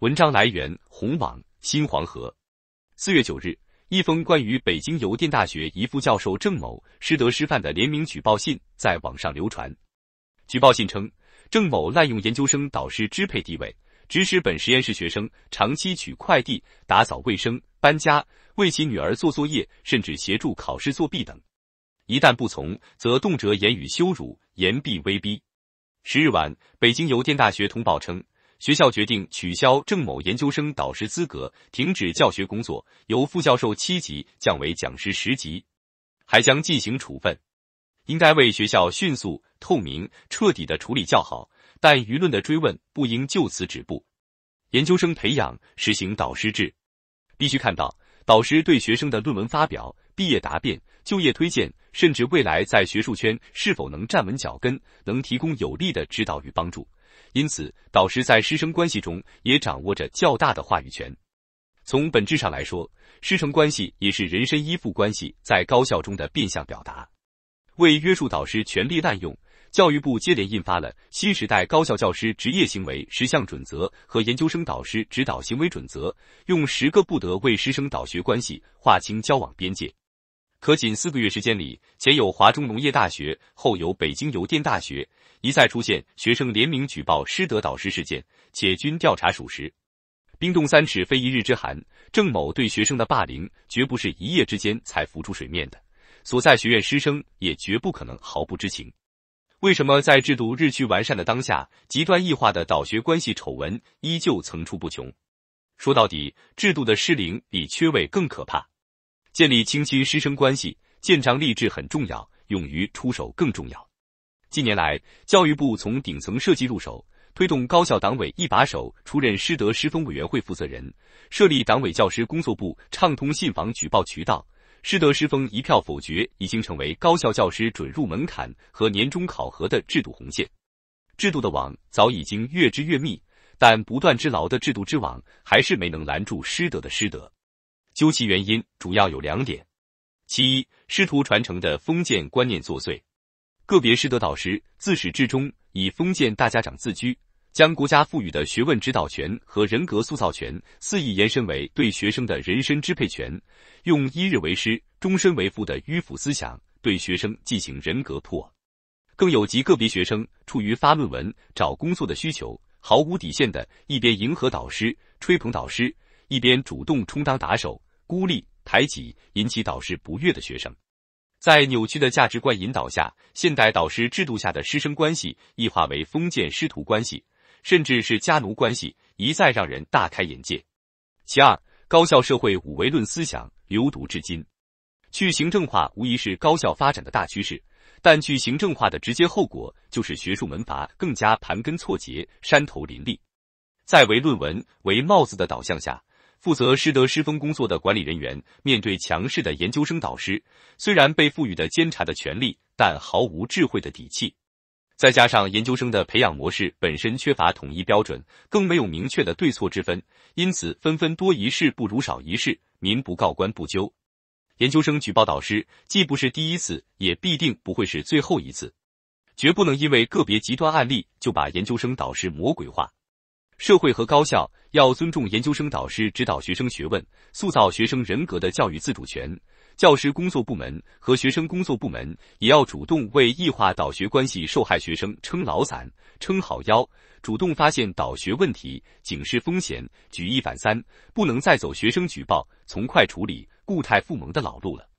文章来源：红网新黄河。四月九日，一封关于北京邮电大学一副教授郑某师德师范的联名举报信在网上流传。举报信称，郑某滥用研究生导师支配地位，指使本实验室学生长期取快递、打扫卫生、搬家、为其女儿做作业，甚至协助考试作弊等。一旦不从，则动辄言语羞辱、言必威逼。十日晚，北京邮电大学通报称。学校决定取消郑某研究生导师资格，停止教学工作，由副教授七级降为讲师十级，还将进行处分。应该为学校迅速、透明、彻底的处理较好，但舆论的追问不应就此止步。研究生培养实行导师制，必须看到导师对学生的论文发表、毕业答辩、就业推荐，甚至未来在学术圈是否能站稳脚跟，能提供有力的指导与帮助。因此，导师在师生关系中也掌握着较大的话语权。从本质上来说，师承关系也是人身依附关系在高校中的变相表达。为约束导师权力滥用，教育部接连印发了《新时代高校教师职业行为十项准则》和《研究生导师指导行为准则》，用十个不得为师生导学关系划清交往边界。可仅四个月时间里，前有华中农业大学，后有北京邮电大学，一再出现学生联名举报师德导师事件，且均调查属实。冰冻三尺非一日之寒，郑某对学生的霸凌绝不是一夜之间才浮出水面的，所在学院师生也绝不可能毫不知情。为什么在制度日趋完善的当下，极端异化的导学关系丑闻依旧层出不穷？说到底，制度的失灵比缺位更可怕。建立清亲师生关系，建章立制很重要，勇于出手更重要。近年来，教育部从顶层设计入手，推动高校党委一把手出任师德师风委员会负责人，设立党委教师工作部，畅通信访举报渠道，师德师风一票否决已经成为高校教师准入门槛和年终考核的制度红线。制度的网早已经越织越密，但不断织牢的制度之网还是没能拦住师德的师德。究其原因，主要有两点：其一，师徒传承的封建观念作祟；个别师德导师自始至终以封建大家长自居，将国家赋予的学问指导权和人格塑造权肆意延伸为对学生的人身支配权，用“一日为师，终身为父”的迂腐思想对学生进行人格破；更有极个别学生出于发论文、找工作的需求，毫无底线的一边迎合导师、吹捧导师，一边主动充当打手。孤立、排挤、引起导师不悦的学生，在扭曲的价值观引导下，现代导师制度下的师生关系异化为封建师徒关系，甚至是家奴关系，一再让人大开眼界。其二，高校社会五维论思想流毒至今。去行政化无疑是高校发展的大趋势，但去行政化的直接后果就是学术门阀更加盘根错节、山头林立，在唯论文、唯帽子的导向下。负责师德师风工作的管理人员，面对强势的研究生导师，虽然被赋予的监察的权利，但毫无智慧的底气。再加上研究生的培养模式本身缺乏统一标准，更没有明确的对错之分，因此纷纷多一事不如少一事，民不告官不究。研究生举报导师，既不是第一次，也必定不会是最后一次。绝不能因为个别极端案例，就把研究生导师魔鬼化。社会和高校要尊重研究生导师指导学生学问、塑造学生人格的教育自主权。教师工作部门和学生工作部门也要主动为异化导学关系受害学生撑老伞、撑好腰，主动发现导学问题、警示风险、举一反三，不能再走学生举报、从快处理、固态附盟的老路了。